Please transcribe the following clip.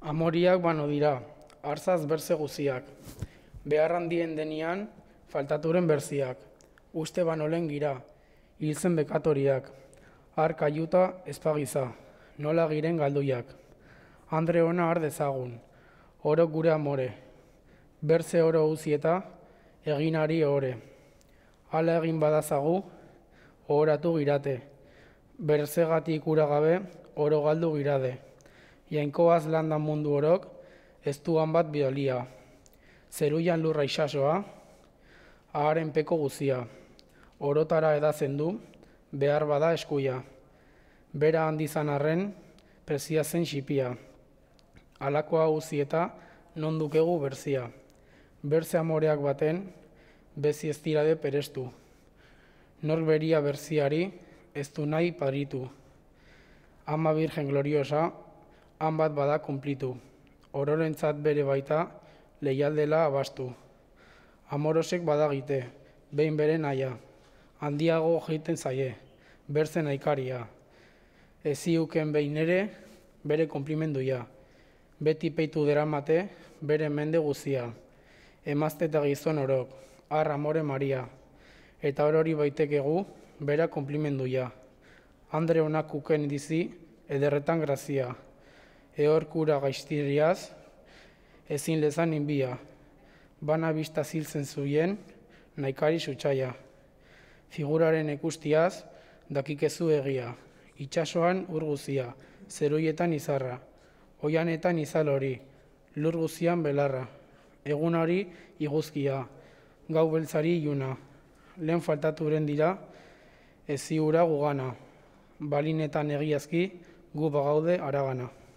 Amoriak bano dira, arzaz berze guziak, Behar handien denian, faltaturen berziak, uste bano lehen gira, hilzen bekatoriak, arka juta espagiza, nola giren galduiak, andre ona ardezagun, oro gure amore, berze oro uzieta, eginari ore, ala egin badazagu, oratu girate, berze gati ikuragabe, oro galdu girade jainkoaz landa mundu orok, ez duan bat biolia. Zeruian lurra isasoa, aharen peko guzia, orotara edazen du, behar bada eskuia. Bera handizan arren, prezia zen xipia. Alakoa guzi eta non dukegu berzia. Berze amoreak baten, bezi ez tirade perestu. Nor beria berziari, ez du nahi paritu. Ama virgen gloriosa, han bat bada kumplitu. Ororentzat bere baita, leialdela abastu. Amorosek badagite, behin bere naia. Handiago jiten zaie, berzen aikaria. Eziuken behin ere, bere konplimenduia. Beti peitu deramate, bere mende guzia. Emazte eta gizon orok, arra amore maria. Eta hori baitekegu, bera konplimenduia. Andre honak uken dizi, ederretan grazia eorkura gaiztiriaz, ezin lezan inbia, bana bista ziltzen zuien, naikari sutsaia. Figuraren ekustiaz, dakikezu egia, itxasoan urguzia, zeruietan izarra, oianetan izal hori, lur guzian belarra, egun hori iguzkia, gau beltzari iuna. lehen faltatu dira, ez ziura gugana, balinetan egiazki, gu bagaude aragana.